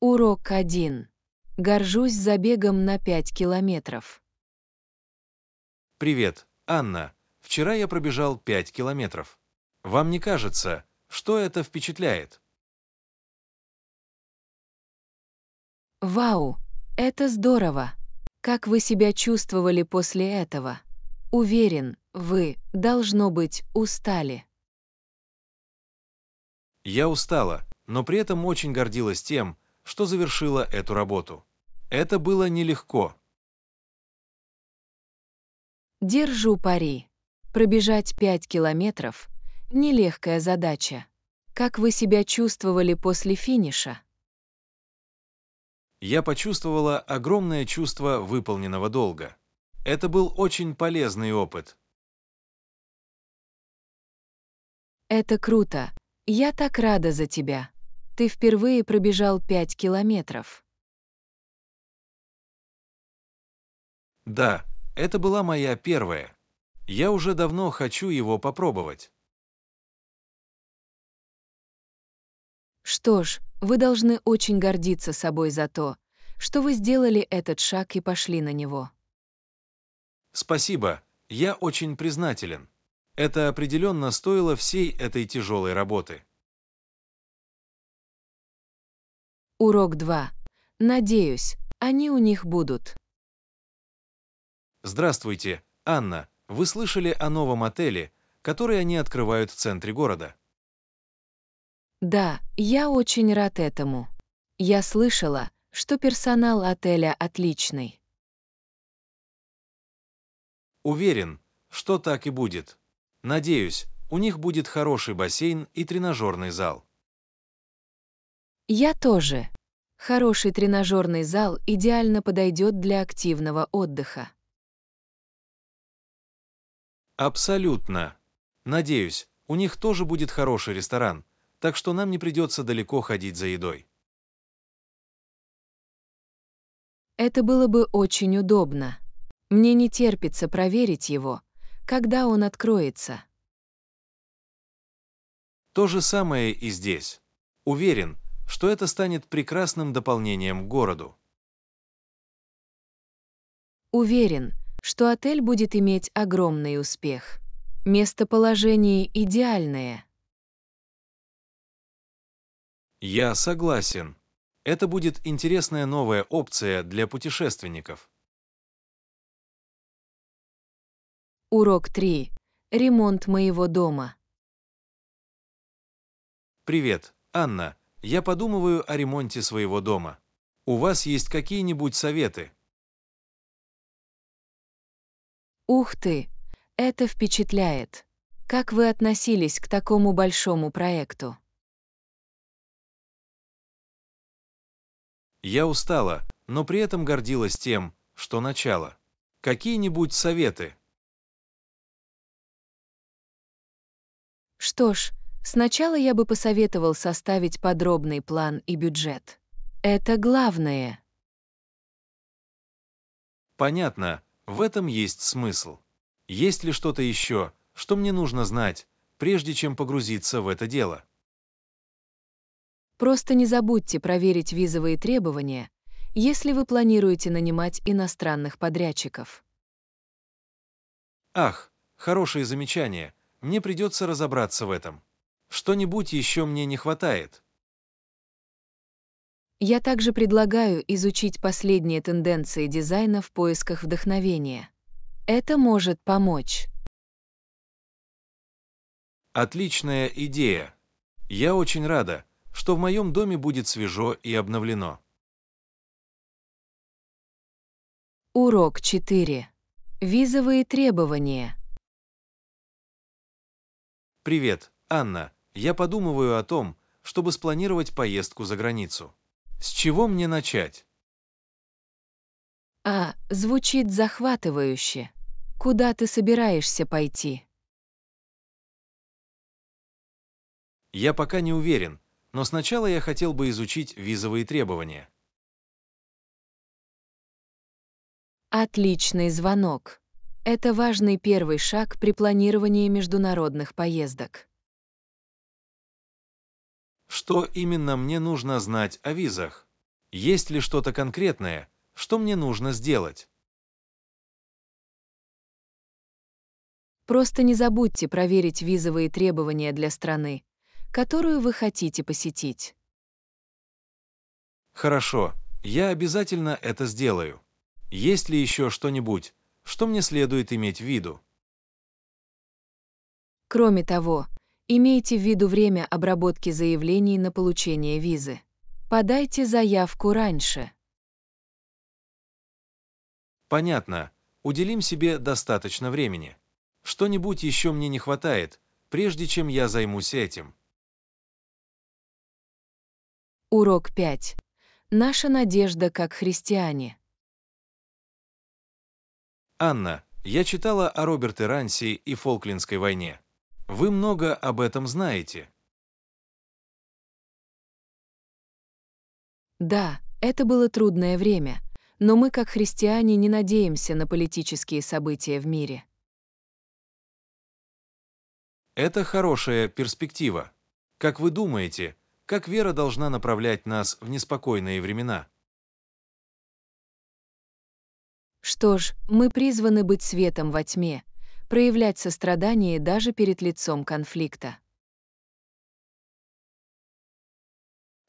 Урок 1. Горжусь забегом на 5 километров. Привет, Анна. Вчера я пробежал 5 километров. Вам не кажется, что это впечатляет? Вау, это здорово. Как вы себя чувствовали после этого? Уверен, вы, должно быть, устали. Я устала, но при этом очень гордилась тем, что завершила эту работу. Это было нелегко. Держу пари. Пробежать пять километров – нелегкая задача. Как вы себя чувствовали после финиша? Я почувствовала огромное чувство выполненного долга. Это был очень полезный опыт. Это круто. Я так рада за тебя. Ты впервые пробежал 5 километров. Да, это была моя первая. Я уже давно хочу его попробовать. Что ж, вы должны очень гордиться собой за то, что вы сделали этот шаг и пошли на него. Спасибо, я очень признателен. Это определенно стоило всей этой тяжелой работы. Урок 2. Надеюсь, они у них будут. Здравствуйте, Анна. Вы слышали о новом отеле, который они открывают в центре города? Да, я очень рад этому. Я слышала, что персонал отеля отличный. Уверен, что так и будет. Надеюсь, у них будет хороший бассейн и тренажерный зал. Я тоже. Хороший тренажерный зал идеально подойдет для активного отдыха. Абсолютно. Надеюсь, у них тоже будет хороший ресторан, так что нам не придется далеко ходить за едой. Это было бы очень удобно. Мне не терпится проверить его, когда он откроется. То же самое и здесь. Уверен, что это станет прекрасным дополнением к городу. Уверен, что отель будет иметь огромный успех. Местоположение идеальное. Я согласен. Это будет интересная новая опция для путешественников. Урок 3. Ремонт моего дома. Привет, Анна. Я подумываю о ремонте своего дома. У вас есть какие-нибудь советы? Ух ты! Это впечатляет! Как вы относились к такому большому проекту? Я устала, но при этом гордилась тем, что начало. Какие-нибудь советы? Что ж, Сначала я бы посоветовал составить подробный план и бюджет. Это главное. Понятно, в этом есть смысл. Есть ли что-то еще, что мне нужно знать, прежде чем погрузиться в это дело? Просто не забудьте проверить визовые требования, если вы планируете нанимать иностранных подрядчиков. Ах, хорошее замечание, мне придется разобраться в этом. Что-нибудь еще мне не хватает. Я также предлагаю изучить последние тенденции дизайна в поисках вдохновения. Это может помочь. Отличная идея. Я очень рада, что в моем доме будет свежо и обновлено. Урок 4. Визовые требования. Привет, Анна я подумываю о том, чтобы спланировать поездку за границу. С чего мне начать? А, звучит захватывающе. Куда ты собираешься пойти? Я пока не уверен, но сначала я хотел бы изучить визовые требования. Отличный звонок. Это важный первый шаг при планировании международных поездок. Что именно мне нужно знать о визах? Есть ли что-то конкретное, что мне нужно сделать? Просто не забудьте проверить визовые требования для страны, которую вы хотите посетить. Хорошо, я обязательно это сделаю. Есть ли еще что-нибудь, что мне следует иметь в виду? Кроме того, Имейте в виду время обработки заявлений на получение визы. Подайте заявку раньше. Понятно. Уделим себе достаточно времени. Что-нибудь еще мне не хватает, прежде чем я займусь этим. Урок 5. Наша надежда как христиане. Анна, я читала о Роберте Ранси и Фолклендской войне. Вы много об этом знаете. Да, это было трудное время, но мы как христиане не надеемся на политические события в мире. Это хорошая перспектива. Как вы думаете, как вера должна направлять нас в неспокойные времена? Что ж, мы призваны быть светом во тьме, проявлять сострадание даже перед лицом конфликта.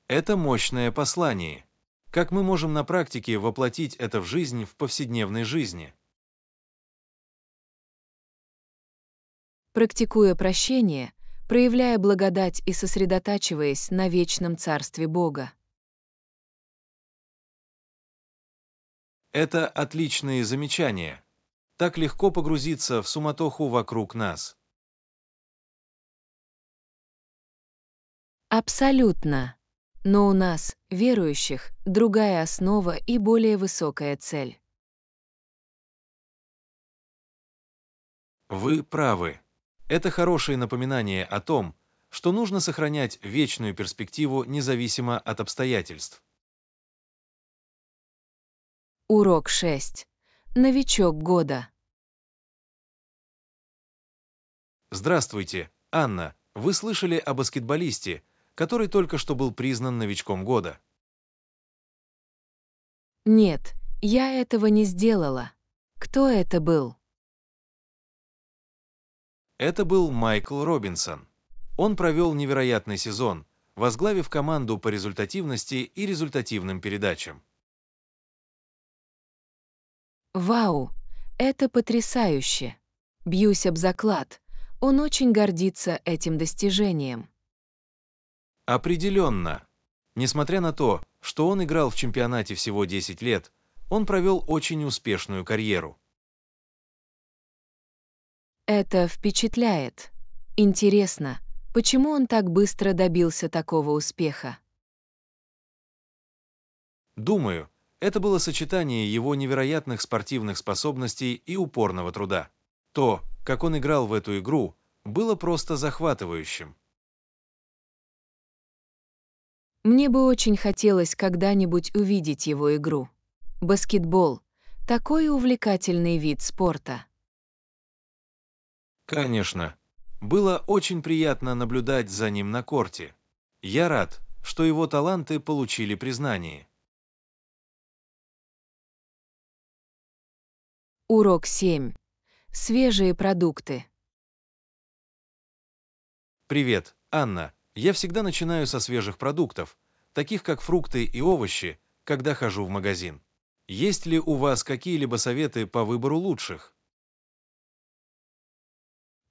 Это мощное послание. Как мы можем на практике воплотить это в жизнь в повседневной жизни? Практикуя прощение, проявляя благодать и сосредотачиваясь на вечном Царстве Бога. Это отличные замечания так легко погрузиться в суматоху вокруг нас. Абсолютно. Но у нас, верующих, другая основа и более высокая цель. Вы правы. Это хорошее напоминание о том, что нужно сохранять вечную перспективу независимо от обстоятельств. Урок 6. Новичок года. Здравствуйте, Анна. Вы слышали о баскетболисте, который только что был признан новичком года? Нет, я этого не сделала. Кто это был? Это был Майкл Робинсон. Он провел невероятный сезон, возглавив команду по результативности и результативным передачам. Вау! Это потрясающе! Бьюсь об заклад. Он очень гордится этим достижением. Определенно. Несмотря на то, что он играл в чемпионате всего 10 лет, он провел очень успешную карьеру. Это впечатляет. Интересно, почему он так быстро добился такого успеха? Думаю, это было сочетание его невероятных спортивных способностей и упорного труда. То, как он играл в эту игру, было просто захватывающим. Мне бы очень хотелось когда-нибудь увидеть его игру. Баскетбол – такой увлекательный вид спорта. Конечно. Было очень приятно наблюдать за ним на корте. Я рад, что его таланты получили признание. Урок 7. Свежие продукты. Привет, Анна. Я всегда начинаю со свежих продуктов, таких как фрукты и овощи, когда хожу в магазин. Есть ли у вас какие-либо советы по выбору лучших?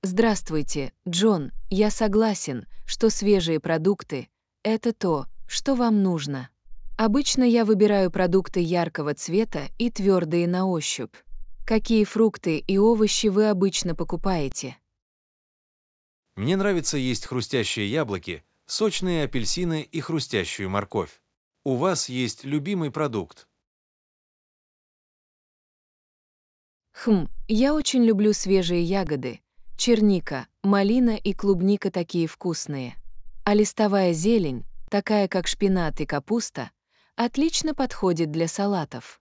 Здравствуйте, Джон. Я согласен, что свежие продукты – это то, что вам нужно. Обычно я выбираю продукты яркого цвета и твердые на ощупь. Какие фрукты и овощи вы обычно покупаете? Мне нравится есть хрустящие яблоки, сочные апельсины и хрустящую морковь. У вас есть любимый продукт? Хм, я очень люблю свежие ягоды. Черника, малина и клубника такие вкусные. А листовая зелень, такая как шпинат и капуста, отлично подходит для салатов.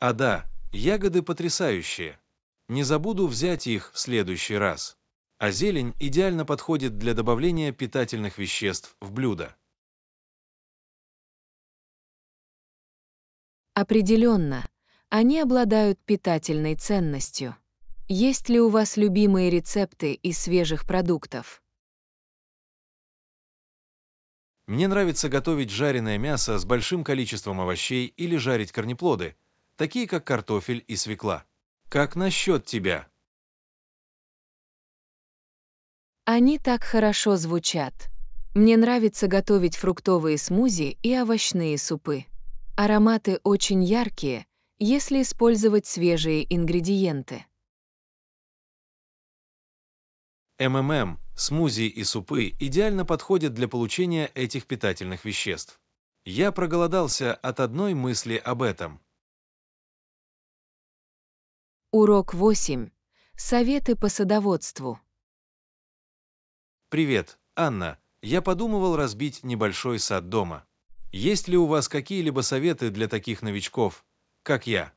А да, ягоды потрясающие. Не забуду взять их в следующий раз. А зелень идеально подходит для добавления питательных веществ в блюдо. Определенно, они обладают питательной ценностью. Есть ли у вас любимые рецепты из свежих продуктов? Мне нравится готовить жареное мясо с большим количеством овощей или жарить корнеплоды, такие как картофель и свекла. Как насчет тебя? Они так хорошо звучат. Мне нравится готовить фруктовые смузи и овощные супы. Ароматы очень яркие, если использовать свежие ингредиенты. МММ, смузи и супы идеально подходят для получения этих питательных веществ. Я проголодался от одной мысли об этом. Урок 8. Советы по садоводству. Привет, Анна. Я подумывал разбить небольшой сад дома. Есть ли у вас какие-либо советы для таких новичков, как я?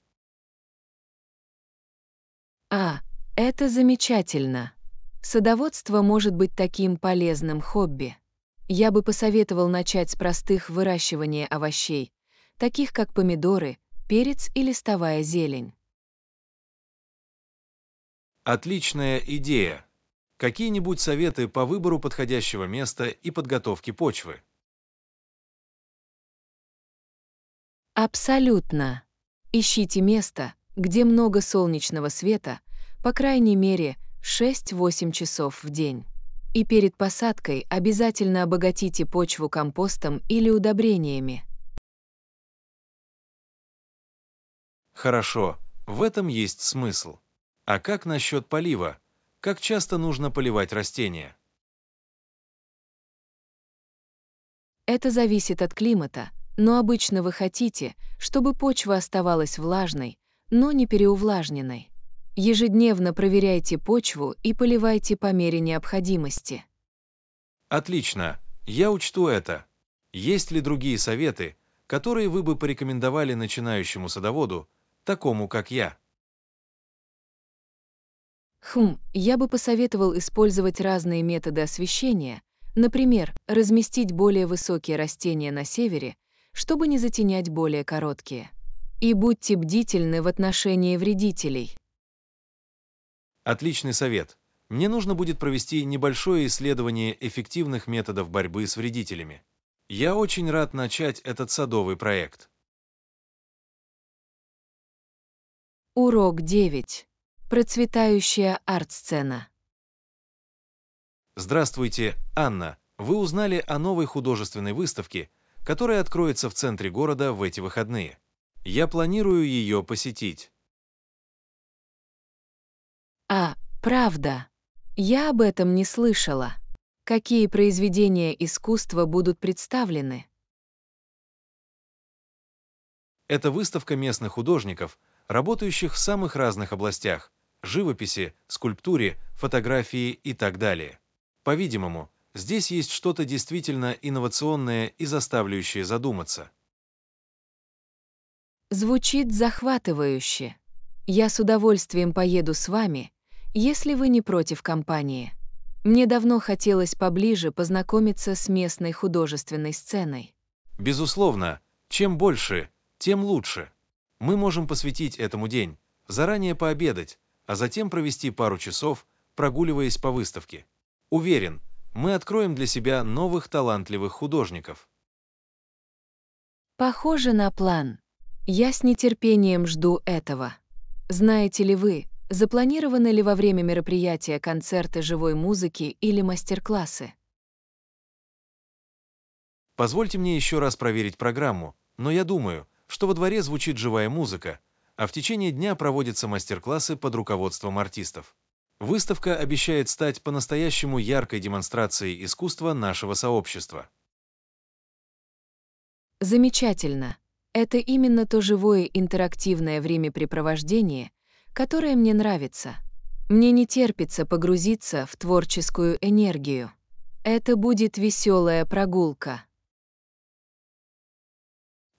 А, это замечательно. Садоводство может быть таким полезным хобби. Я бы посоветовал начать с простых выращивания овощей, таких как помидоры, перец и листовая зелень. Отличная идея. Какие-нибудь советы по выбору подходящего места и подготовке почвы? Абсолютно. Ищите место, где много солнечного света, по крайней мере 6-8 часов в день. И перед посадкой обязательно обогатите почву компостом или удобрениями. Хорошо, в этом есть смысл. А как насчет полива? Как часто нужно поливать растения? Это зависит от климата, но обычно вы хотите, чтобы почва оставалась влажной, но не переувлажненной. Ежедневно проверяйте почву и поливайте по мере необходимости. Отлично, я учту это. Есть ли другие советы, которые вы бы порекомендовали начинающему садоводу, такому как я? Хм, я бы посоветовал использовать разные методы освещения, например, разместить более высокие растения на севере, чтобы не затенять более короткие. И будьте бдительны в отношении вредителей. Отличный совет. Мне нужно будет провести небольшое исследование эффективных методов борьбы с вредителями. Я очень рад начать этот садовый проект. Урок 9. Процветающая арт-сцена. Здравствуйте, Анна. Вы узнали о новой художественной выставке, которая откроется в центре города в эти выходные. Я планирую ее посетить. А, правда. Я об этом не слышала. Какие произведения искусства будут представлены? Это выставка местных художников, работающих в самых разных областях, живописи, скульптуре, фотографии и так далее. По-видимому, здесь есть что-то действительно инновационное и заставляющее задуматься. Звучит захватывающе. Я с удовольствием поеду с вами, если вы не против компании. Мне давно хотелось поближе познакомиться с местной художественной сценой. Безусловно, чем больше, тем лучше. Мы можем посвятить этому день, заранее пообедать, а затем провести пару часов, прогуливаясь по выставке. Уверен, мы откроем для себя новых талантливых художников. Похоже на план. Я с нетерпением жду этого. Знаете ли вы, запланированы ли во время мероприятия концерты живой музыки или мастер-классы? Позвольте мне еще раз проверить программу, но я думаю, что во дворе звучит живая музыка, а в течение дня проводятся мастер-классы под руководством артистов. Выставка обещает стать по-настоящему яркой демонстрацией искусства нашего сообщества. Замечательно. Это именно то живое интерактивное времяпрепровождение, которое мне нравится. Мне не терпится погрузиться в творческую энергию. Это будет веселая прогулка.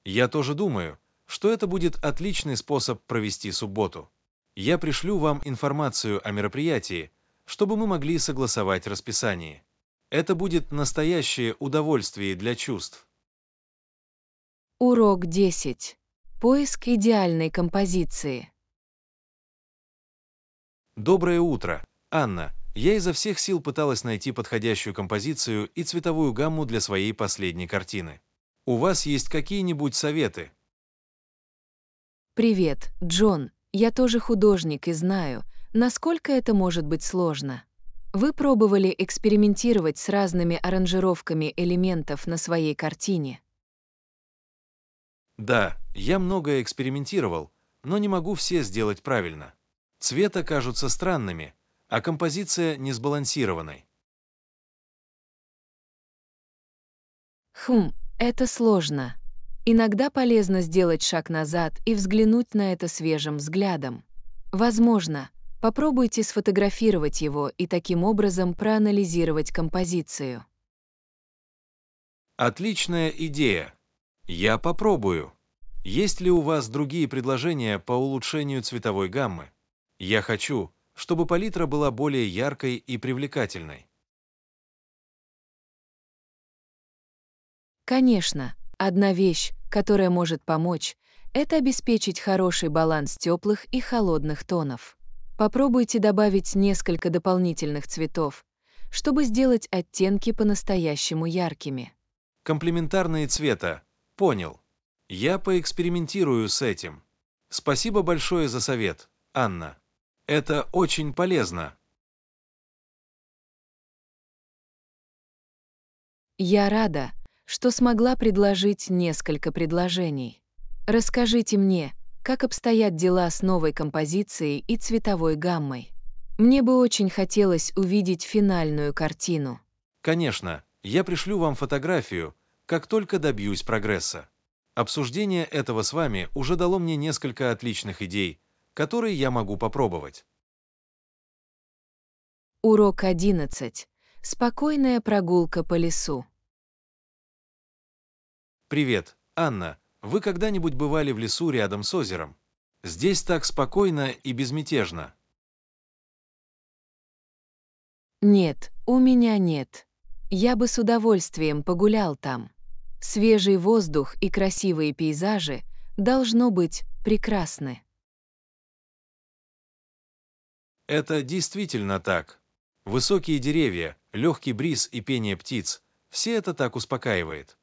Я тоже думаю, что это будет отличный способ провести субботу. Я пришлю вам информацию о мероприятии, чтобы мы могли согласовать расписание. Это будет настоящее удовольствие для чувств. Урок 10. Поиск идеальной композиции. Доброе утро, Анна. Я изо всех сил пыталась найти подходящую композицию и цветовую гамму для своей последней картины. У вас есть какие-нибудь советы? «Привет, Джон, я тоже художник и знаю, насколько это может быть сложно. Вы пробовали экспериментировать с разными аранжировками элементов на своей картине?» Да, я многое экспериментировал, но не могу все сделать правильно. Цвета кажутся странными, а композиция несбалансированной. Хм, это сложно. Иногда полезно сделать шаг назад и взглянуть на это свежим взглядом. Возможно, попробуйте сфотографировать его и таким образом проанализировать композицию. Отличная идея. Я попробую. Есть ли у вас другие предложения по улучшению цветовой гаммы? Я хочу, чтобы палитра была более яркой и привлекательной. Конечно, Одна вещь, которая может помочь, это обеспечить хороший баланс теплых и холодных тонов. Попробуйте добавить несколько дополнительных цветов, чтобы сделать оттенки по-настоящему яркими. Комплементарные цвета. Понял. Я поэкспериментирую с этим. Спасибо большое за совет, Анна. Это очень полезно. Я рада, что смогла предложить несколько предложений. Расскажите мне, как обстоят дела с новой композицией и цветовой гаммой. Мне бы очень хотелось увидеть финальную картину. Конечно, я пришлю вам фотографию, как только добьюсь прогресса. Обсуждение этого с вами уже дало мне несколько отличных идей, которые я могу попробовать. Урок 11. Спокойная прогулка по лесу. Привет, Анна. Вы когда-нибудь бывали в лесу рядом с озером? Здесь так спокойно и безмятежно. Нет, у меня нет. Я бы с удовольствием погулял там. Свежий воздух и красивые пейзажи должно быть прекрасны. Это действительно так. Высокие деревья, легкий бриз и пение птиц – все это так успокаивает.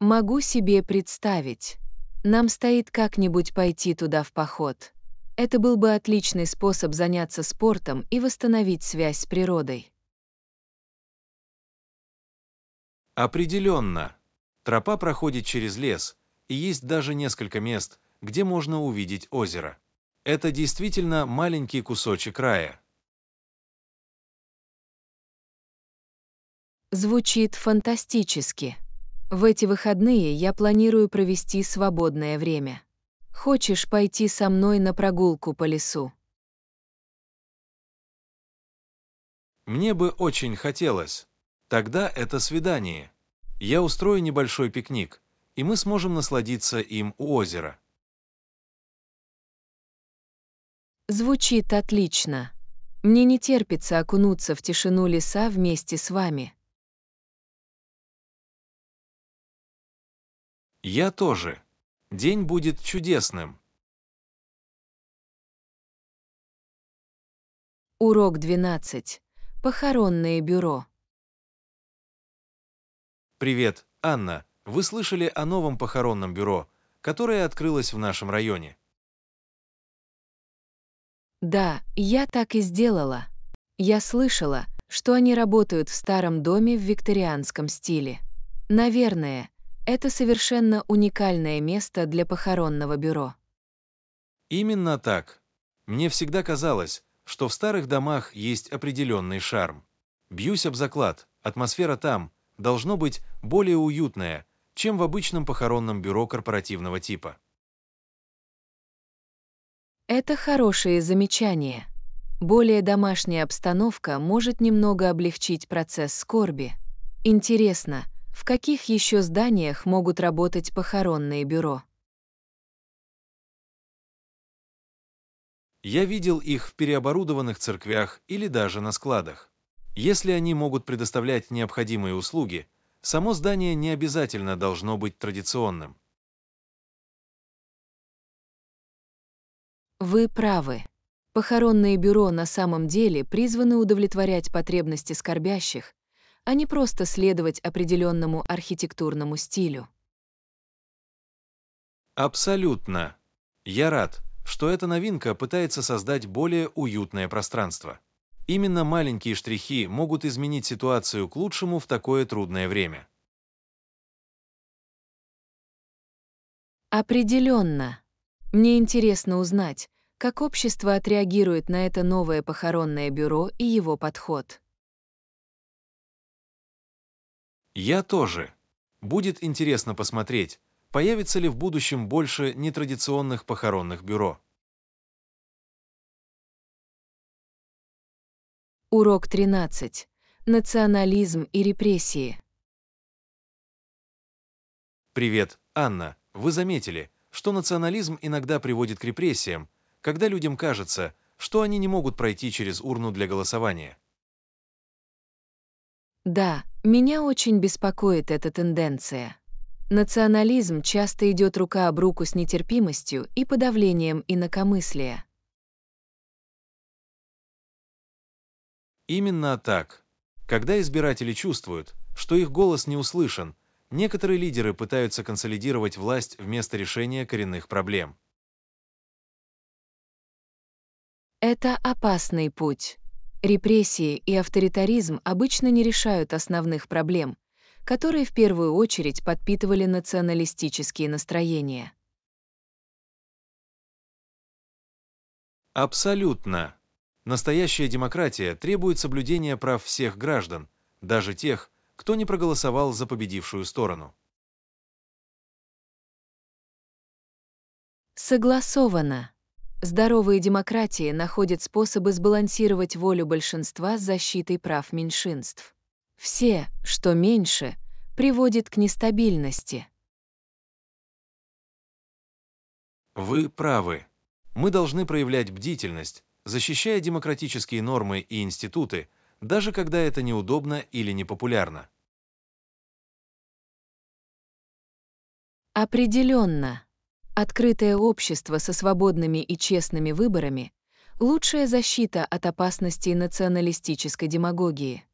Могу себе представить. Нам стоит как-нибудь пойти туда в поход. Это был бы отличный способ заняться спортом и восстановить связь с природой. Определенно. Тропа проходит через лес, и есть даже несколько мест, где можно увидеть озеро. Это действительно маленький кусочек рая. Звучит фантастически. В эти выходные я планирую провести свободное время. Хочешь пойти со мной на прогулку по лесу? Мне бы очень хотелось. Тогда это свидание. Я устрою небольшой пикник, и мы сможем насладиться им у озера. Звучит отлично. Мне не терпится окунуться в тишину леса вместе с вами. Я тоже. День будет чудесным. Урок 12. Похоронное бюро. Привет, Анна. Вы слышали о новом похоронном бюро, которое открылось в нашем районе? Да, я так и сделала. Я слышала, что они работают в старом доме в викторианском стиле. Наверное, это совершенно уникальное место для похоронного бюро. Именно так. Мне всегда казалось, что в старых домах есть определенный шарм. Бьюсь об заклад, атмосфера там должно быть более уютная, чем в обычном похоронном бюро корпоративного типа. Это хорошее замечание. Более домашняя обстановка может немного облегчить процесс скорби. Интересно, в каких еще зданиях могут работать похоронные бюро? Я видел их в переоборудованных церквях или даже на складах. Если они могут предоставлять необходимые услуги, само здание не обязательно должно быть традиционным. Вы правы. Похоронные бюро на самом деле призваны удовлетворять потребности скорбящих, а не просто следовать определенному архитектурному стилю. Абсолютно. Я рад, что эта новинка пытается создать более уютное пространство. Именно маленькие штрихи могут изменить ситуацию к лучшему в такое трудное время. Определенно. Мне интересно узнать, как общество отреагирует на это новое похоронное бюро и его подход. Я тоже. Будет интересно посмотреть, появится ли в будущем больше нетрадиционных похоронных бюро. Урок 13. Национализм и репрессии. Привет, Анна. Вы заметили, что национализм иногда приводит к репрессиям, когда людям кажется, что они не могут пройти через урну для голосования. Да, меня очень беспокоит эта тенденция. Национализм часто идет рука об руку с нетерпимостью и подавлением инакомыслия. Именно так. Когда избиратели чувствуют, что их голос не услышан, некоторые лидеры пытаются консолидировать власть вместо решения коренных проблем. Это опасный путь. Репрессии и авторитаризм обычно не решают основных проблем, которые в первую очередь подпитывали националистические настроения. Абсолютно. Настоящая демократия требует соблюдения прав всех граждан, даже тех, кто не проголосовал за победившую сторону. Согласовано. Здоровые демократии находят способы сбалансировать волю большинства с защитой прав меньшинств. Все, что меньше, приводит к нестабильности. Вы правы. Мы должны проявлять бдительность, защищая демократические нормы и институты, даже когда это неудобно или непопулярно. Определенно. Открытое общество со свободными и честными выборами – лучшая защита от опасностей националистической демагогии.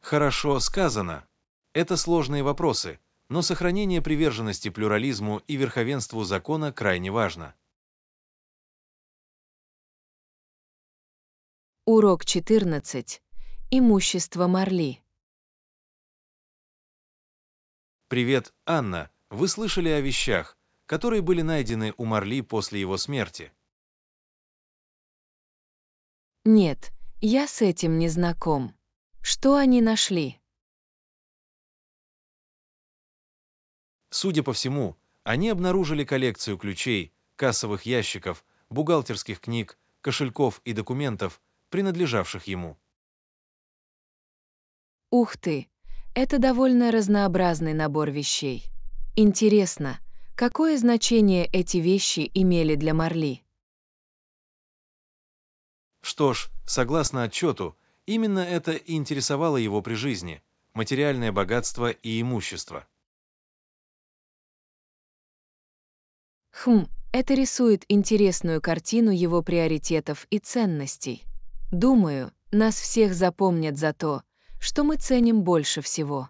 Хорошо сказано. Это сложные вопросы, но сохранение приверженности плюрализму и верховенству закона крайне важно. Урок 14. Имущество Марли. «Привет, Анна! Вы слышали о вещах, которые были найдены у Марли после его смерти?» Нет, я с этим не знаком. Что они нашли? Судя по всему, они обнаружили коллекцию ключей, кассовых ящиков, бухгалтерских книг, кошельков и документов, принадлежавших ему. Ух ты, это довольно разнообразный набор вещей. Интересно, какое значение эти вещи имели для Марли? Что ж, согласно отчету, именно это и интересовало его при жизни – материальное богатство и имущество. Хм, это рисует интересную картину его приоритетов и ценностей. Думаю, нас всех запомнят за то, что мы ценим больше всего.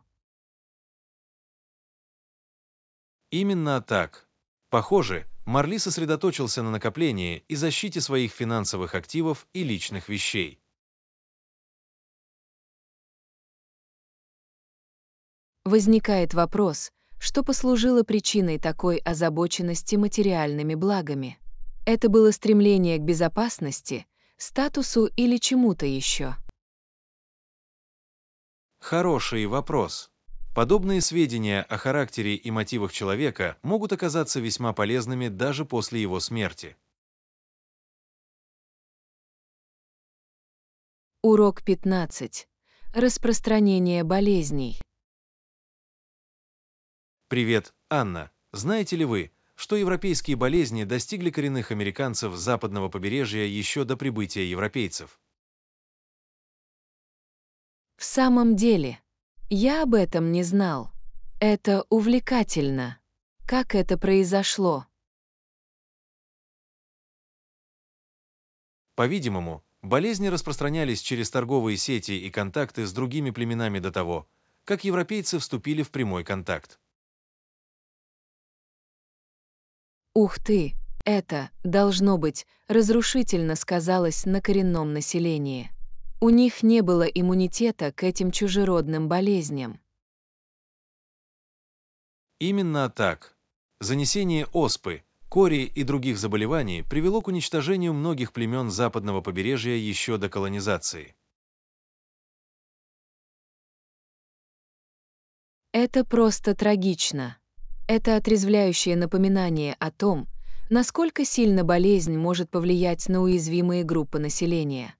Именно так. Похоже, Марли сосредоточился на накоплении и защите своих финансовых активов и личных вещей. Возникает вопрос, что послужило причиной такой озабоченности материальными благами. Это было стремление к безопасности, статусу или чему-то еще. Хороший вопрос. Подобные сведения о характере и мотивах человека могут оказаться весьма полезными даже после его смерти. Урок 15. Распространение болезней. Привет, Анна. Знаете ли вы, что европейские болезни достигли коренных американцев западного побережья еще до прибытия европейцев? В самом деле, я об этом не знал. Это увлекательно. Как это произошло? По-видимому, болезни распространялись через торговые сети и контакты с другими племенами до того, как европейцы вступили в прямой контакт. Ух ты, это, должно быть, разрушительно сказалось на коренном населении. У них не было иммунитета к этим чужеродным болезням. Именно так. Занесение оспы, кори и других заболеваний привело к уничтожению многих племен западного побережья еще до колонизации. Это просто трагично. Это отрезвляющее напоминание о том, насколько сильно болезнь может повлиять на уязвимые группы населения.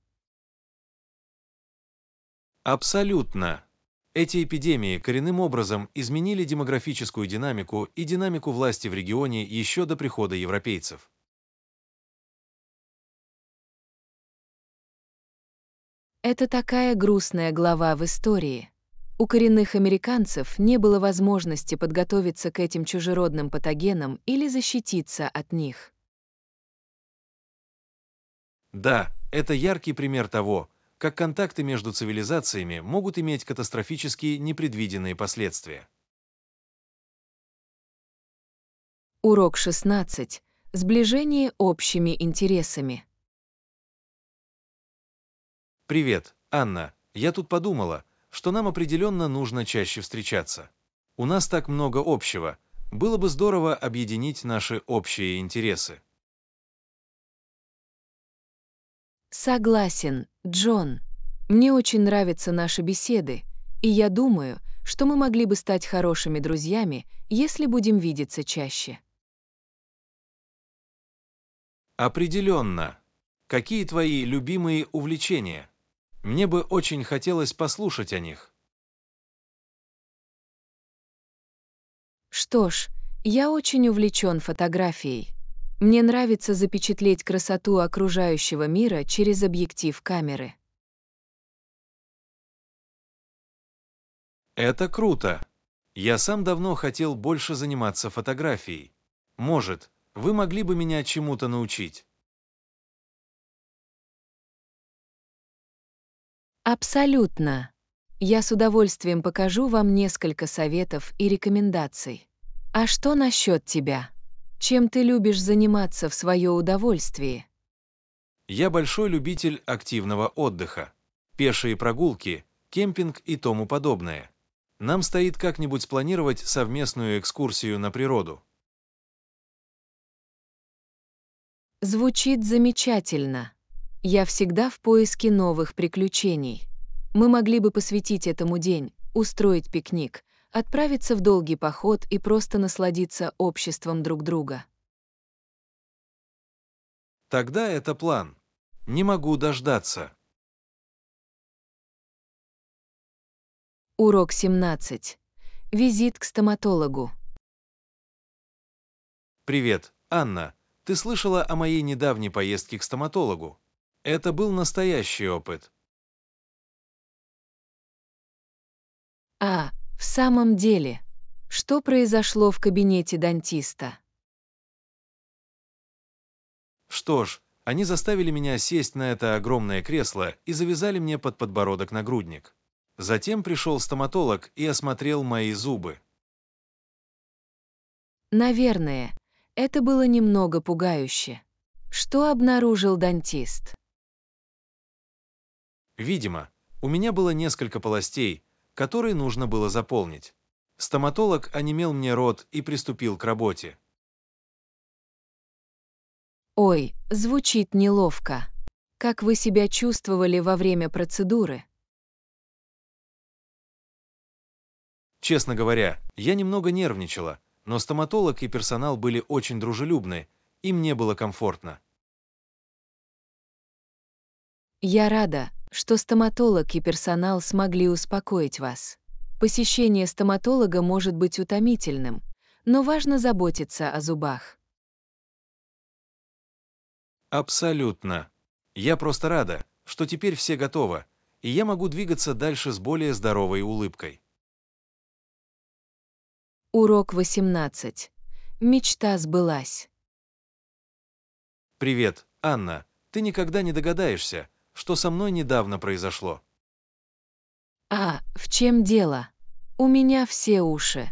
Абсолютно. Эти эпидемии коренным образом изменили демографическую динамику и динамику власти в регионе еще до прихода европейцев. Это такая грустная глава в истории. У коренных американцев не было возможности подготовиться к этим чужеродным патогенам или защититься от них. Да, это яркий пример того, как контакты между цивилизациями могут иметь катастрофические непредвиденные последствия. Урок 16. Сближение общими интересами. Привет, Анна. Я тут подумала, что нам определенно нужно чаще встречаться. У нас так много общего. Было бы здорово объединить наши общие интересы. Согласен, «Джон, мне очень нравятся наши беседы, и я думаю, что мы могли бы стать хорошими друзьями, если будем видеться чаще». Определенно. Какие твои любимые увлечения? Мне бы очень хотелось послушать о них. Что ж, я очень увлечен фотографией. Мне нравится запечатлеть красоту окружающего мира через объектив камеры. Это круто! Я сам давно хотел больше заниматься фотографией. Может, вы могли бы меня чему-то научить? Абсолютно. Я с удовольствием покажу вам несколько советов и рекомендаций. А что насчет тебя? Чем ты любишь заниматься в свое удовольствие? Я большой любитель активного отдыха. Пешие прогулки, кемпинг и тому подобное. Нам стоит как-нибудь спланировать совместную экскурсию на природу. Звучит замечательно. Я всегда в поиске новых приключений. Мы могли бы посвятить этому день, устроить пикник, отправиться в долгий поход и просто насладиться обществом друг друга. Тогда это план. Не могу дождаться. Урок 17. Визит к стоматологу. Привет, Анна. Ты слышала о моей недавней поездке к стоматологу? Это был настоящий опыт. А, в самом деле, что произошло в кабинете дантиста? Что ж, они заставили меня сесть на это огромное кресло и завязали мне под подбородок нагрудник. Затем пришел стоматолог и осмотрел мои зубы. Наверное, это было немного пугающе. Что обнаружил дантист? Видимо, у меня было несколько полостей, который нужно было заполнить. Стоматолог онемел мне рот и приступил к работе. Ой, звучит неловко. Как вы себя чувствовали во время процедуры? Честно говоря, я немного нервничала, но стоматолог и персонал были очень дружелюбны, и мне было комфортно. Я рада, что стоматолог и персонал смогли успокоить вас. Посещение стоматолога может быть утомительным, но важно заботиться о зубах. Абсолютно. Я просто рада, что теперь все готово, и я могу двигаться дальше с более здоровой улыбкой. Урок 18. Мечта сбылась. Привет, Анна. Ты никогда не догадаешься, что со мной недавно произошло. А, в чем дело? У меня все уши.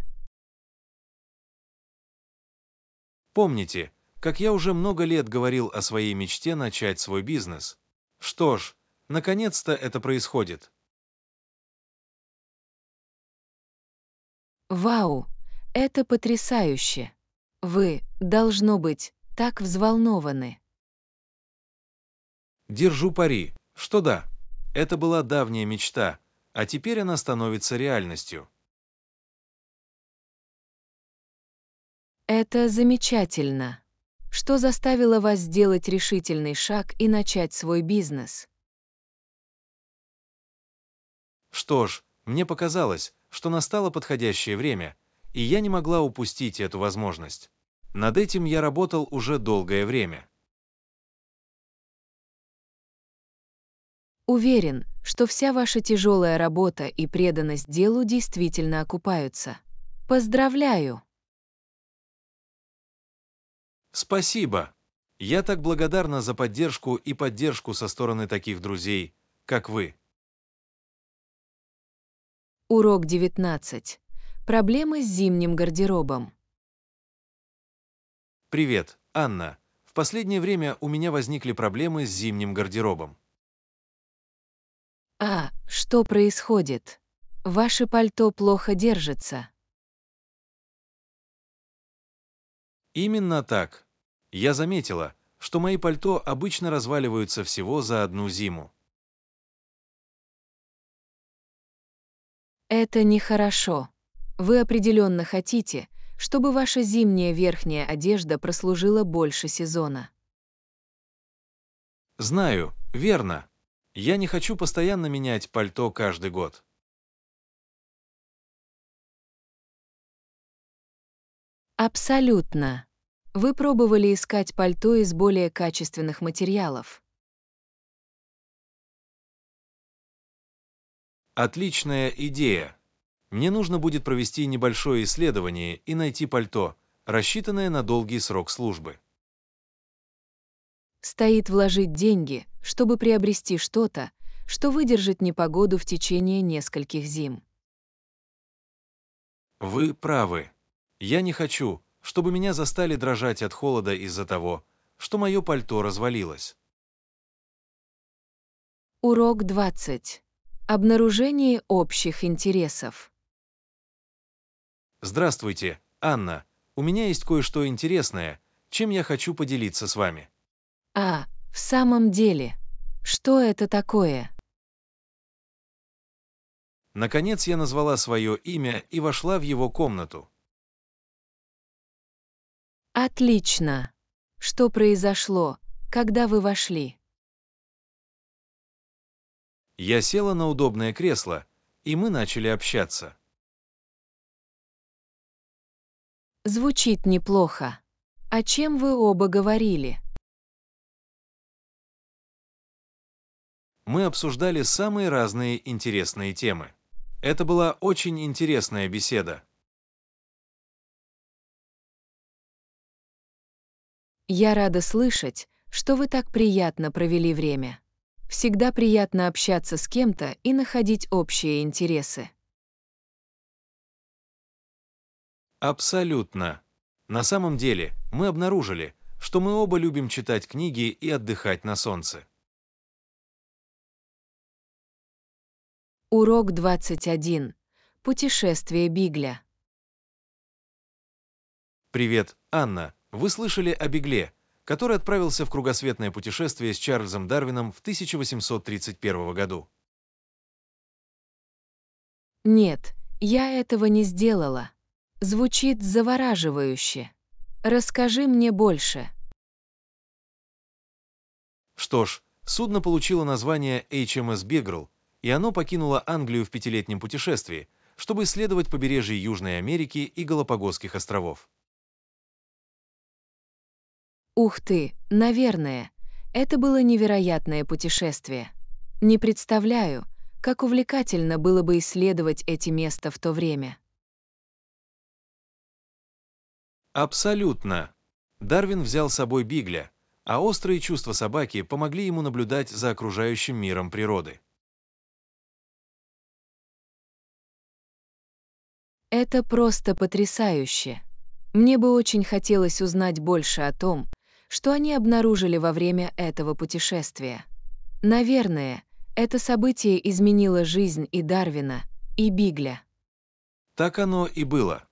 Помните, как я уже много лет говорил о своей мечте начать свой бизнес? Что ж, наконец-то это происходит. Вау, это потрясающе. Вы, должно быть, так взволнованы. Держу пари, что да, это была давняя мечта, а теперь она становится реальностью. Это замечательно. Что заставило вас сделать решительный шаг и начать свой бизнес? Что ж, мне показалось, что настало подходящее время, и я не могла упустить эту возможность. Над этим я работал уже долгое время. Уверен, что вся ваша тяжелая работа и преданность делу действительно окупаются. Поздравляю! Спасибо! Я так благодарна за поддержку и поддержку со стороны таких друзей, как вы. Урок 19. Проблемы с зимним гардеробом. Привет, Анна. В последнее время у меня возникли проблемы с зимним гардеробом. А, что происходит? Ваше пальто плохо держится. Именно так. Я заметила, что мои пальто обычно разваливаются всего за одну зиму. Это нехорошо. Вы определенно хотите, чтобы ваша зимняя верхняя одежда прослужила больше сезона. Знаю, верно. Я не хочу постоянно менять пальто каждый год. Абсолютно. Вы пробовали искать пальто из более качественных материалов. Отличная идея. Мне нужно будет провести небольшое исследование и найти пальто, рассчитанное на долгий срок службы стоит вложить деньги, чтобы приобрести что-то, что выдержит непогоду в течение нескольких зим. Вы правы. Я не хочу, чтобы меня застали дрожать от холода из-за того, что мое пальто развалилось. Урок 20. Обнаружение общих интересов. Здравствуйте, Анна. У меня есть кое-что интересное, чем я хочу поделиться с вами. А, в самом деле, что это такое? Наконец я назвала свое имя и вошла в его комнату. Отлично. Что произошло, когда вы вошли? Я села на удобное кресло, и мы начали общаться. Звучит неплохо. О чем вы оба говорили? мы обсуждали самые разные интересные темы. Это была очень интересная беседа. Я рада слышать, что вы так приятно провели время. Всегда приятно общаться с кем-то и находить общие интересы. Абсолютно. На самом деле, мы обнаружили, что мы оба любим читать книги и отдыхать на солнце. Урок 21. Путешествие Бигля. Привет, Анна. Вы слышали о Бигле, который отправился в кругосветное путешествие с Чарльзом Дарвином в 1831 году. Нет, я этого не сделала. Звучит завораживающе. Расскажи мне больше. Что ж, судно получило название HMS Бигрл, и оно покинуло Англию в пятилетнем путешествии, чтобы исследовать побережье Южной Америки и Галапагосских островов. Ух ты, наверное, это было невероятное путешествие. Не представляю, как увлекательно было бы исследовать эти места в то время. Абсолютно. Дарвин взял с собой Бигля, а острые чувства собаки помогли ему наблюдать за окружающим миром природы. Это просто потрясающе. Мне бы очень хотелось узнать больше о том, что они обнаружили во время этого путешествия. Наверное, это событие изменило жизнь и Дарвина, и Бигля. Так оно и было.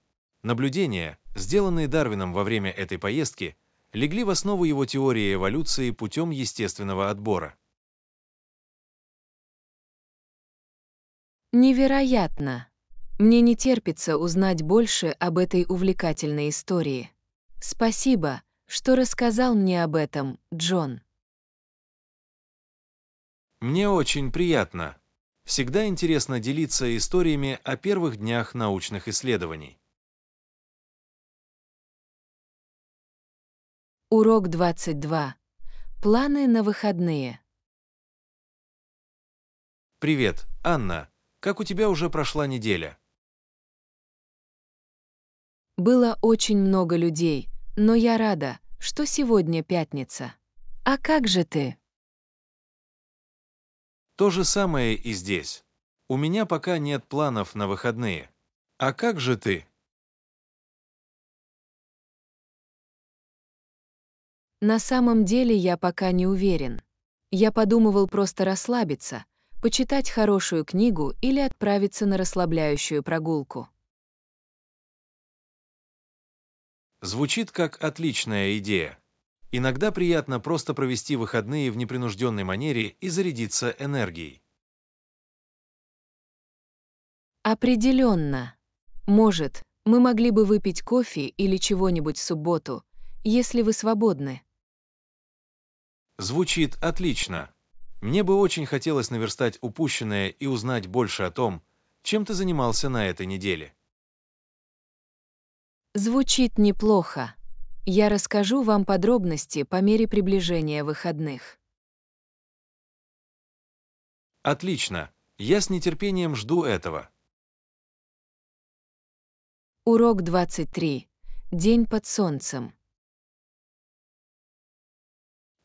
Наблюдения, сделанные Дарвином во время этой поездки, легли в основу его теории эволюции путем естественного отбора. Невероятно! Мне не терпится узнать больше об этой увлекательной истории. Спасибо, что рассказал мне об этом, Джон. Мне очень приятно. Всегда интересно делиться историями о первых днях научных исследований. Урок 22. Планы на выходные. Привет, Анна. Как у тебя уже прошла неделя? Было очень много людей, но я рада, что сегодня пятница. А как же ты? То же самое и здесь. У меня пока нет планов на выходные. А как же ты? На самом деле я пока не уверен. Я подумывал просто расслабиться, почитать хорошую книгу или отправиться на расслабляющую прогулку. Звучит как отличная идея. Иногда приятно просто провести выходные в непринужденной манере и зарядиться энергией. Определенно. Может, мы могли бы выпить кофе или чего-нибудь в субботу, если вы свободны. Звучит отлично. Мне бы очень хотелось наверстать упущенное и узнать больше о том, чем ты занимался на этой неделе. Звучит неплохо. Я расскажу вам подробности по мере приближения выходных. Отлично. Я с нетерпением жду этого. Урок 23. День под солнцем.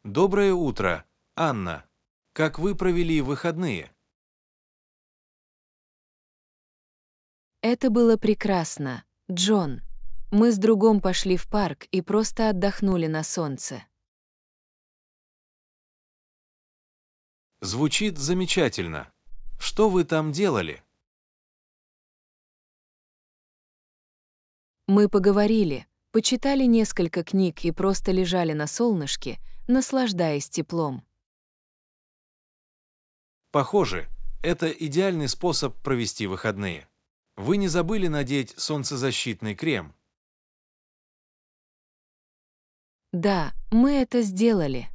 Доброе утро, Анна. Как вы провели выходные? Это было прекрасно, Джон. Мы с другом пошли в парк и просто отдохнули на солнце. Звучит замечательно. Что вы там делали? Мы поговорили, почитали несколько книг и просто лежали на солнышке, наслаждаясь теплом. Похоже, это идеальный способ провести выходные. Вы не забыли надеть солнцезащитный крем? Да, мы это сделали.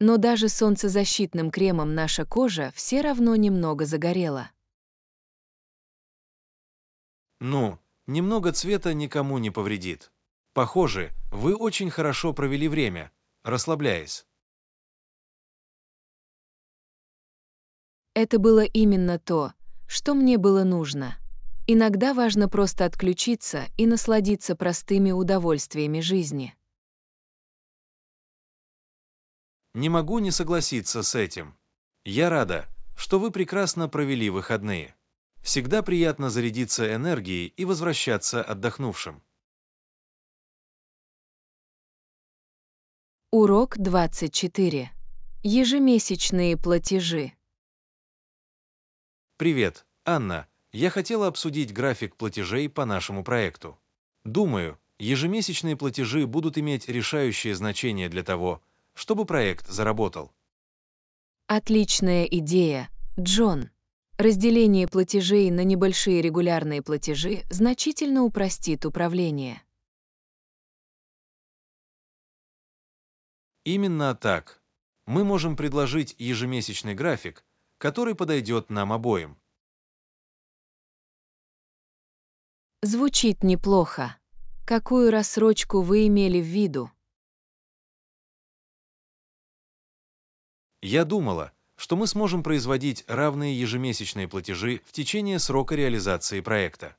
Но даже солнцезащитным кремом наша кожа все равно немного загорела. Ну, немного цвета никому не повредит. Похоже, вы очень хорошо провели время, расслабляясь. Это было именно то, что мне было нужно. Иногда важно просто отключиться и насладиться простыми удовольствиями жизни. Не могу не согласиться с этим. Я рада, что вы прекрасно провели выходные. Всегда приятно зарядиться энергией и возвращаться отдохнувшим. Урок 24. Ежемесячные платежи. Привет, Анна. Я хотела обсудить график платежей по нашему проекту. Думаю, ежемесячные платежи будут иметь решающее значение для того, чтобы проект заработал. Отличная идея, Джон. Разделение платежей на небольшие регулярные платежи значительно упростит управление. Именно так. Мы можем предложить ежемесячный график, который подойдет нам обоим. Звучит неплохо. Какую рассрочку вы имели в виду? Я думала, что мы сможем производить равные ежемесячные платежи в течение срока реализации проекта.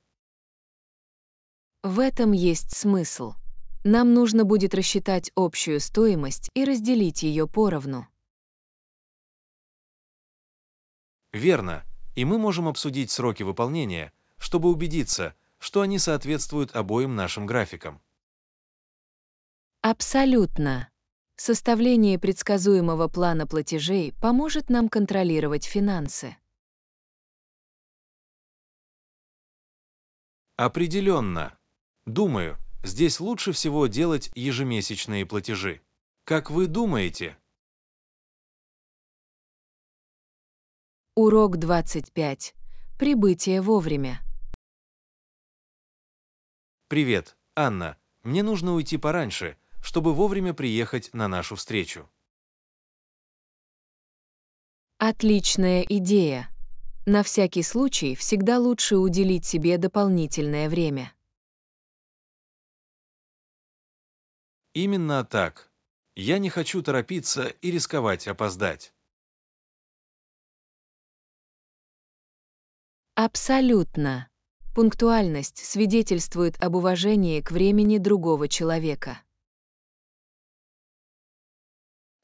В этом есть смысл. Нам нужно будет рассчитать общую стоимость и разделить ее поровну. Верно, и мы можем обсудить сроки выполнения, чтобы убедиться, что они соответствуют обоим нашим графикам. Абсолютно. Составление предсказуемого плана платежей поможет нам контролировать финансы. Определенно. Думаю, здесь лучше всего делать ежемесячные платежи. Как вы думаете? Урок 25. Прибытие вовремя. Привет, Анна. Мне нужно уйти пораньше, чтобы вовремя приехать на нашу встречу. Отличная идея. На всякий случай всегда лучше уделить себе дополнительное время. Именно так. Я не хочу торопиться и рисковать опоздать. Абсолютно. Пунктуальность свидетельствует об уважении к времени другого человека.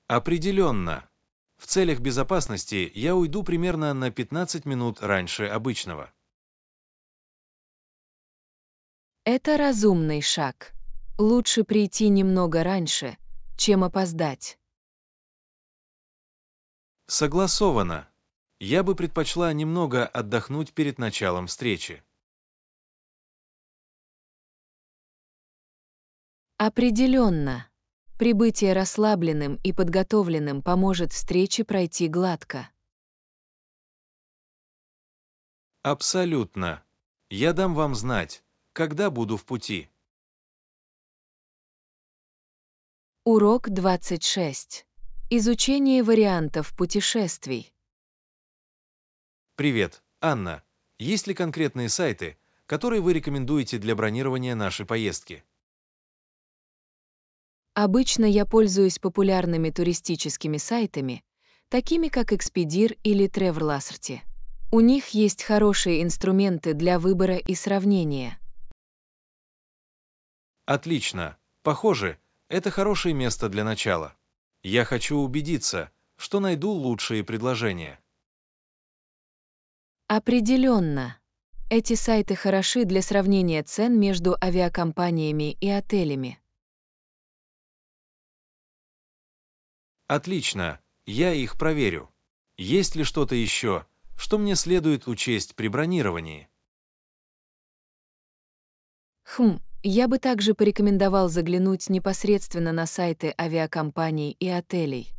Определенно. В целях безопасности я уйду примерно на 15 минут раньше обычного. Это разумный шаг. Лучше прийти немного раньше, чем опоздать. Согласовано. Я бы предпочла немного отдохнуть перед началом встречи. Определенно. Прибытие расслабленным и подготовленным поможет встрече пройти гладко. Абсолютно. Я дам вам знать, когда буду в пути. Урок 26. Изучение вариантов путешествий. Привет, Анна. Есть ли конкретные сайты, которые вы рекомендуете для бронирования нашей поездки? Обычно я пользуюсь популярными туристическими сайтами, такими как Экспедир или Travelocity. У них есть хорошие инструменты для выбора и сравнения. Отлично. Похоже, это хорошее место для начала. Я хочу убедиться, что найду лучшие предложения. Определенно. Эти сайты хороши для сравнения цен между авиакомпаниями и отелями. Отлично, я их проверю. Есть ли что-то еще, что мне следует учесть при бронировании? Хм, я бы также порекомендовал заглянуть непосредственно на сайты авиакомпаний и отелей.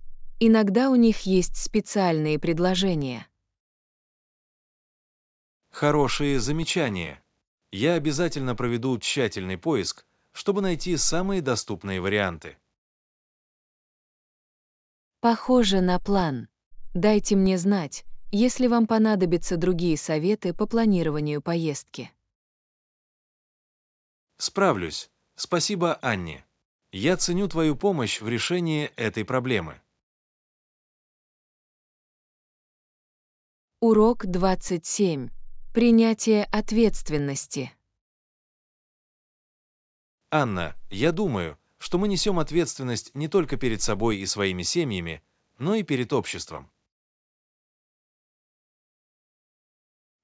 Иногда у них есть специальные предложения. Хорошие замечания. Я обязательно проведу тщательный поиск, чтобы найти самые доступные варианты. Похоже на план. Дайте мне знать, если вам понадобятся другие советы по планированию поездки. Справлюсь. Спасибо, Анне. Я ценю твою помощь в решении этой проблемы. Урок 27. Принятие ответственности. Анна, я думаю, что мы несем ответственность не только перед собой и своими семьями, но и перед обществом.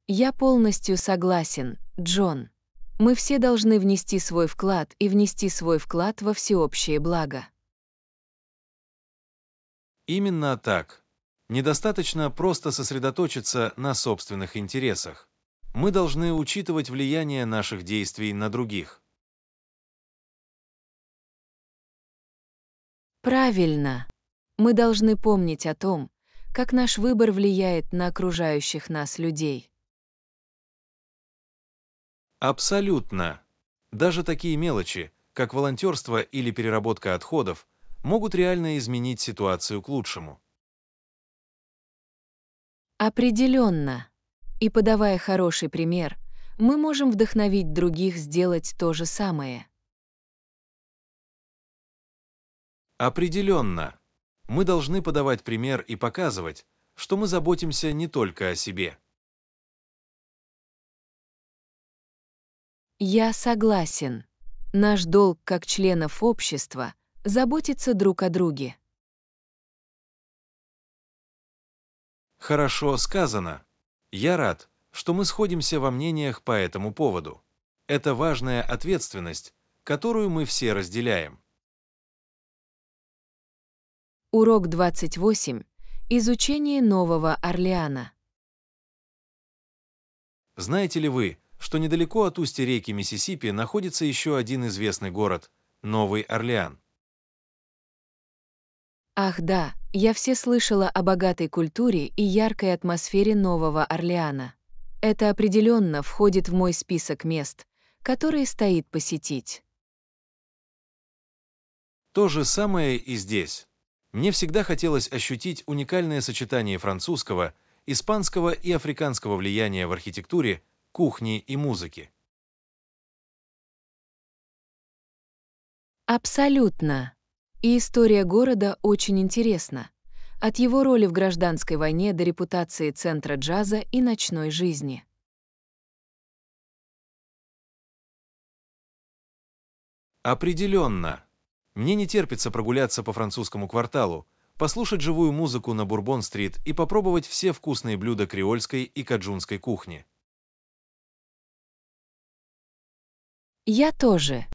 Я полностью согласен, Джон. Мы все должны внести свой вклад и внести свой вклад во всеобщее благо. Именно так. Недостаточно просто сосредоточиться на собственных интересах. Мы должны учитывать влияние наших действий на других. Правильно! Мы должны помнить о том, как наш выбор влияет на окружающих нас людей. Абсолютно. Даже такие мелочи, как волонтерство или переработка отходов, могут реально изменить ситуацию к лучшему. Определенно. И подавая хороший пример, мы можем вдохновить других сделать то же самое. Определенно. Мы должны подавать пример и показывать, что мы заботимся не только о себе. Я согласен. Наш долг как членов общества – заботиться друг о друге. Хорошо сказано. Я рад, что мы сходимся во мнениях по этому поводу. Это важная ответственность, которую мы все разделяем. Урок 28. Изучение Нового Орлеана. Знаете ли вы, что недалеко от устья реки Миссисипи находится еще один известный город – Новый Орлеан? Ах да, я все слышала о богатой культуре и яркой атмосфере Нового Орлеана. Это определенно входит в мой список мест, которые стоит посетить. То же самое и здесь. Мне всегда хотелось ощутить уникальное сочетание французского, испанского и африканского влияния в архитектуре, кухне и музыке. Абсолютно. И история города очень интересна. От его роли в гражданской войне до репутации центра джаза и ночной жизни. Определенно. Мне не терпится прогуляться по французскому кварталу, послушать живую музыку на Бурбон-стрит и попробовать все вкусные блюда креольской и каджунской кухни. Я тоже.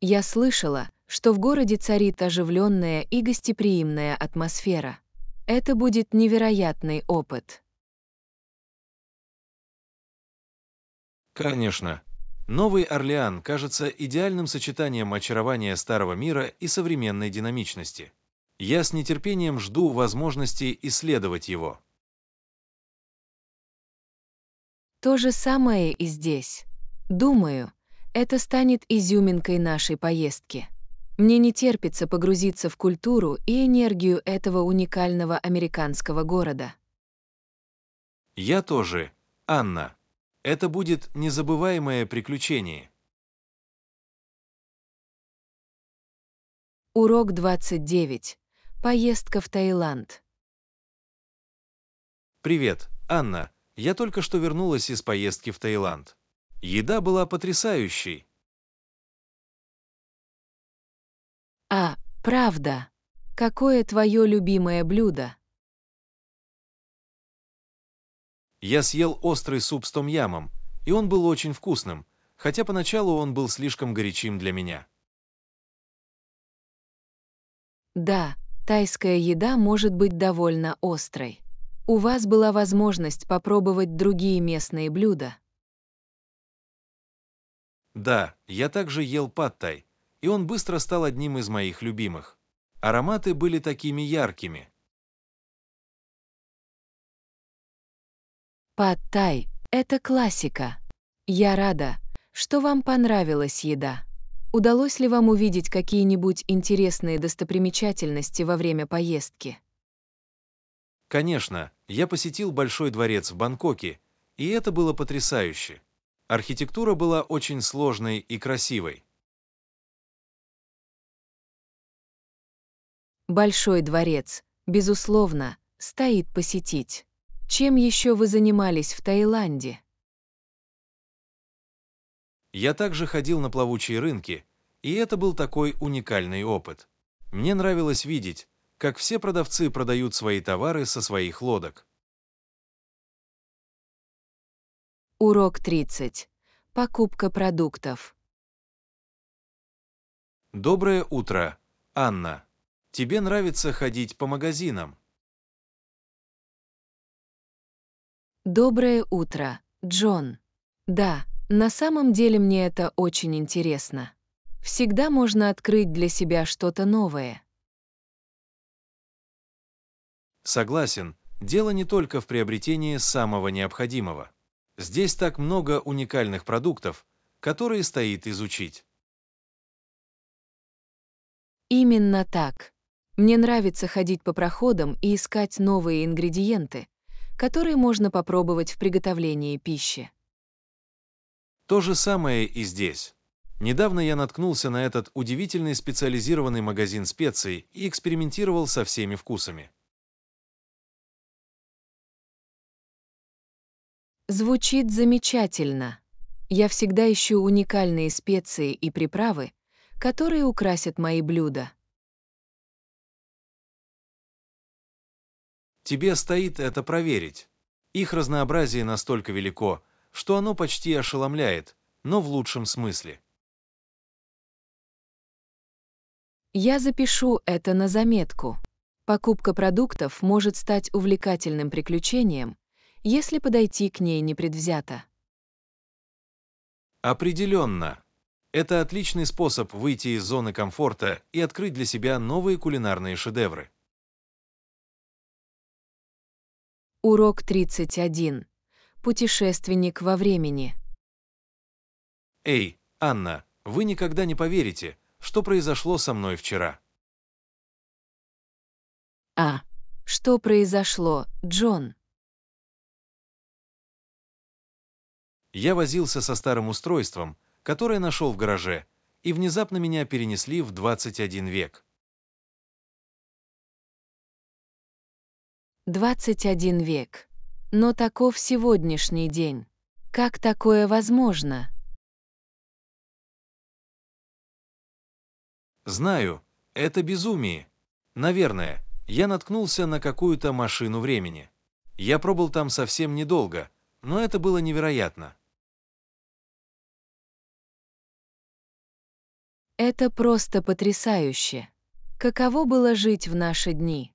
Я слышала, что в городе царит оживленная и гостеприимная атмосфера. Это будет невероятный опыт. Конечно, Новый Орлеан кажется идеальным сочетанием очарования старого мира и современной динамичности. Я с нетерпением жду возможности исследовать его. То же самое и здесь. Думаю, это станет изюминкой нашей поездки. Мне не терпится погрузиться в культуру и энергию этого уникального американского города. Я тоже. Анна. Это будет незабываемое приключение. Урок 29. Поездка в Таиланд. Привет, Анна. Я только что вернулась из поездки в Таиланд. Еда была потрясающей. А, правда. Какое твое любимое блюдо? Я съел острый суп с том-ямом, и он был очень вкусным, хотя поначалу он был слишком горячим для меня. Да, тайская еда может быть довольно острой. У вас была возможность попробовать другие местные блюда. Да, я также ел паттай, и он быстро стал одним из моих любимых. Ароматы были такими яркими, Паттай – это классика. Я рада, что вам понравилась еда. Удалось ли вам увидеть какие-нибудь интересные достопримечательности во время поездки? Конечно, я посетил Большой дворец в Бангкоке, и это было потрясающе. Архитектура была очень сложной и красивой. Большой дворец, безусловно, стоит посетить. Чем еще вы занимались в Таиланде? Я также ходил на плавучие рынки, и это был такой уникальный опыт. Мне нравилось видеть, как все продавцы продают свои товары со своих лодок. Урок 30. Покупка продуктов. Доброе утро, Анна. Тебе нравится ходить по магазинам? Доброе утро, Джон. Да, на самом деле мне это очень интересно. Всегда можно открыть для себя что-то новое. Согласен, дело не только в приобретении самого необходимого. Здесь так много уникальных продуктов, которые стоит изучить. Именно так. Мне нравится ходить по проходам и искать новые ингредиенты, которые можно попробовать в приготовлении пищи. То же самое и здесь. Недавно я наткнулся на этот удивительный специализированный магазин специй и экспериментировал со всеми вкусами. Звучит замечательно. Я всегда ищу уникальные специи и приправы, которые украсят мои блюда. Тебе стоит это проверить. Их разнообразие настолько велико, что оно почти ошеломляет, но в лучшем смысле. Я запишу это на заметку. Покупка продуктов может стать увлекательным приключением, если подойти к ней непредвзято. Определенно. Это отличный способ выйти из зоны комфорта и открыть для себя новые кулинарные шедевры. Урок 31. Путешественник во времени. Эй, Анна, вы никогда не поверите, что произошло со мной вчера. А. Что произошло, Джон? Я возился со старым устройством, которое нашел в гараже, и внезапно меня перенесли в 21 век. 21 век. Но таков сегодняшний день. Как такое возможно? Знаю, это безумие. Наверное, я наткнулся на какую-то машину времени. Я пробыл там совсем недолго, но это было невероятно. Это просто потрясающе. Каково было жить в наши дни?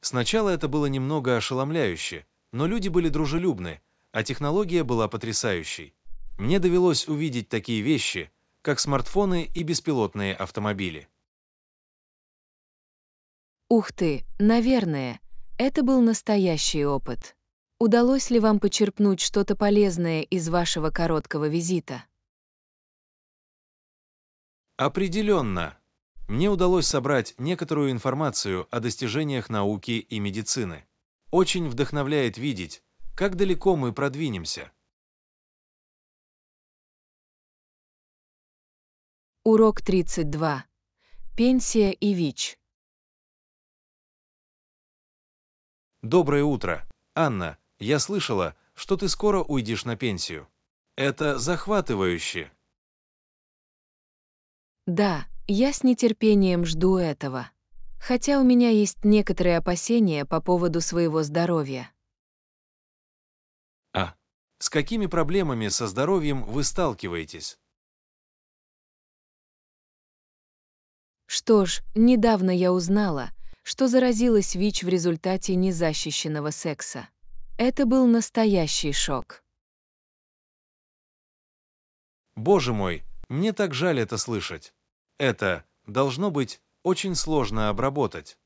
Сначала это было немного ошеломляюще, но люди были дружелюбны, а технология была потрясающей. Мне довелось увидеть такие вещи, как смартфоны и беспилотные автомобили. Ух ты, наверное, это был настоящий опыт. Удалось ли вам почерпнуть что-то полезное из вашего короткого визита? Определенно мне удалось собрать некоторую информацию о достижениях науки и медицины. Очень вдохновляет видеть, как далеко мы продвинемся. Урок 32. Пенсия и ВИЧ. Доброе утро. Анна, я слышала, что ты скоро уйдешь на пенсию. Это захватывающе. Да, я с нетерпением жду этого. Хотя у меня есть некоторые опасения по поводу своего здоровья. А. С какими проблемами со здоровьем вы сталкиваетесь? Что ж, недавно я узнала, что заразилась ВИЧ в результате незащищенного секса. Это был настоящий шок. Боже мой, мне так жаль это слышать. Это, должно быть, очень сложно обработать.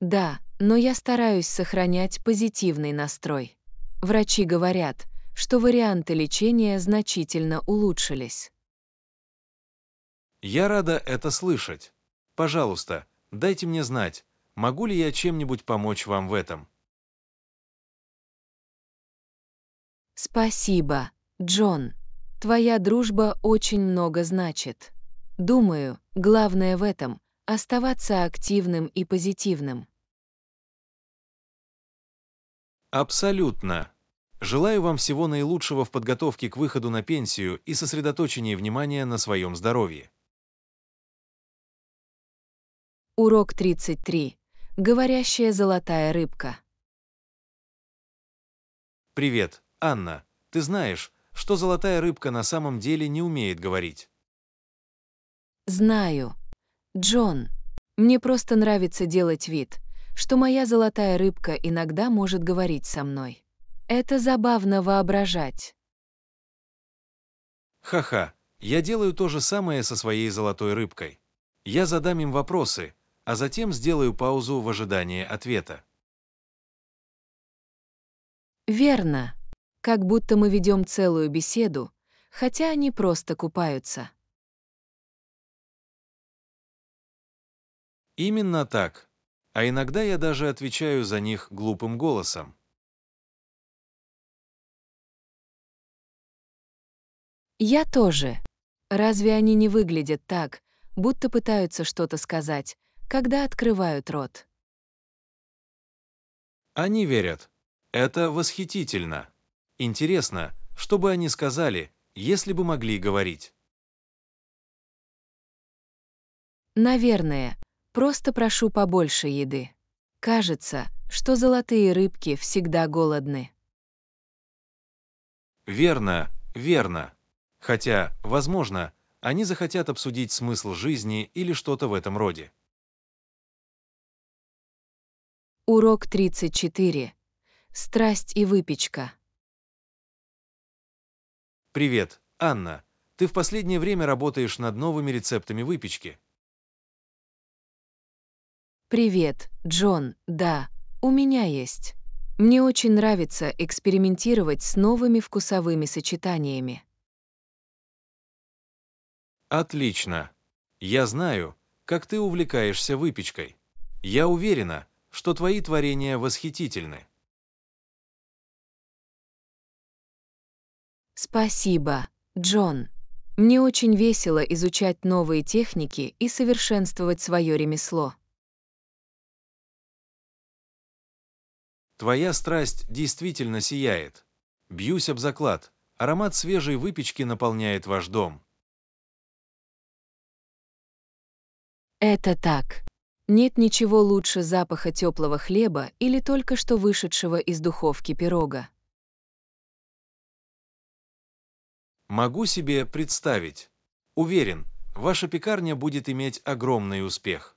Да, но я стараюсь сохранять позитивный настрой. Врачи говорят, что варианты лечения значительно улучшились. Я рада это слышать. Пожалуйста, дайте мне знать, могу ли я чем-нибудь помочь вам в этом. Спасибо, Джон. Твоя дружба очень много значит. Думаю, главное в этом — оставаться активным и позитивным. Абсолютно. Желаю вам всего наилучшего в подготовке к выходу на пенсию и сосредоточении внимания на своем здоровье. Урок 33. Говорящая золотая рыбка. Привет, Анна. Ты знаешь, что золотая рыбка на самом деле не умеет говорить. «Знаю. Джон, мне просто нравится делать вид, что моя золотая рыбка иногда может говорить со мной. Это забавно воображать». «Ха-ха, я делаю то же самое со своей золотой рыбкой. Я задам им вопросы, а затем сделаю паузу в ожидании ответа». «Верно», как будто мы ведем целую беседу, хотя они просто купаются. Именно так. А иногда я даже отвечаю за них глупым голосом. Я тоже. Разве они не выглядят так, будто пытаются что-то сказать, когда открывают рот? Они верят. Это восхитительно. Интересно, что бы они сказали, если бы могли говорить? Наверное, просто прошу побольше еды. Кажется, что золотые рыбки всегда голодны. Верно, верно. Хотя, возможно, они захотят обсудить смысл жизни или что-то в этом роде. Урок 34. Страсть и выпечка. Привет, Анна. Ты в последнее время работаешь над новыми рецептами выпечки. Привет, Джон. Да, у меня есть. Мне очень нравится экспериментировать с новыми вкусовыми сочетаниями. Отлично. Я знаю, как ты увлекаешься выпечкой. Я уверена, что твои творения восхитительны. Спасибо, Джон. Мне очень весело изучать новые техники и совершенствовать свое ремесло. Твоя страсть действительно сияет. Бьюсь об заклад. Аромат свежей выпечки наполняет ваш дом. Это так. Нет ничего лучше запаха теплого хлеба или только что вышедшего из духовки пирога. Могу себе представить. Уверен, ваша пекарня будет иметь огромный успех.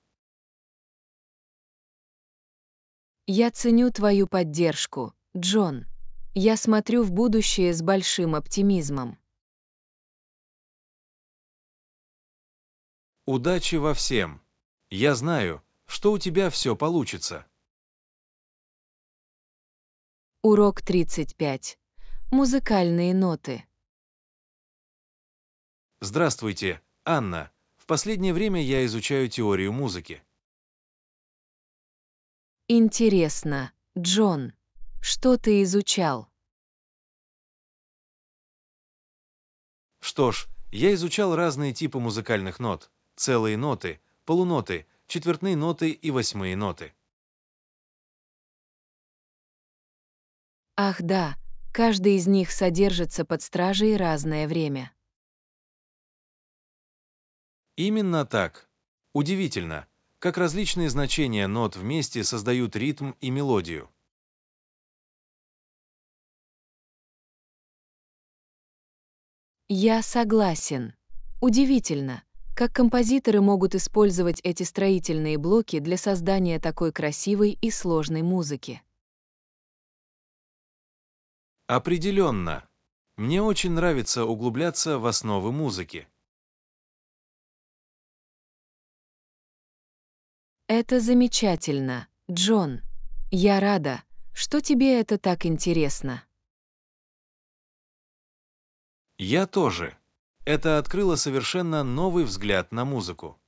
Я ценю твою поддержку, Джон. Я смотрю в будущее с большим оптимизмом. Удачи во всем. Я знаю, что у тебя все получится. Урок 35. Музыкальные ноты. Здравствуйте, Анна. В последнее время я изучаю теорию музыки. Интересно, Джон, что ты изучал? Что ж, я изучал разные типы музыкальных нот. Целые ноты, полуноты, четвертные ноты и восьмые ноты. Ах да, каждый из них содержится под стражей разное время. Именно так. Удивительно, как различные значения нот вместе создают ритм и мелодию. Я согласен. Удивительно, как композиторы могут использовать эти строительные блоки для создания такой красивой и сложной музыки. Определенно. Мне очень нравится углубляться в основы музыки. Это замечательно, Джон. Я рада, что тебе это так интересно. Я тоже. Это открыло совершенно новый взгляд на музыку.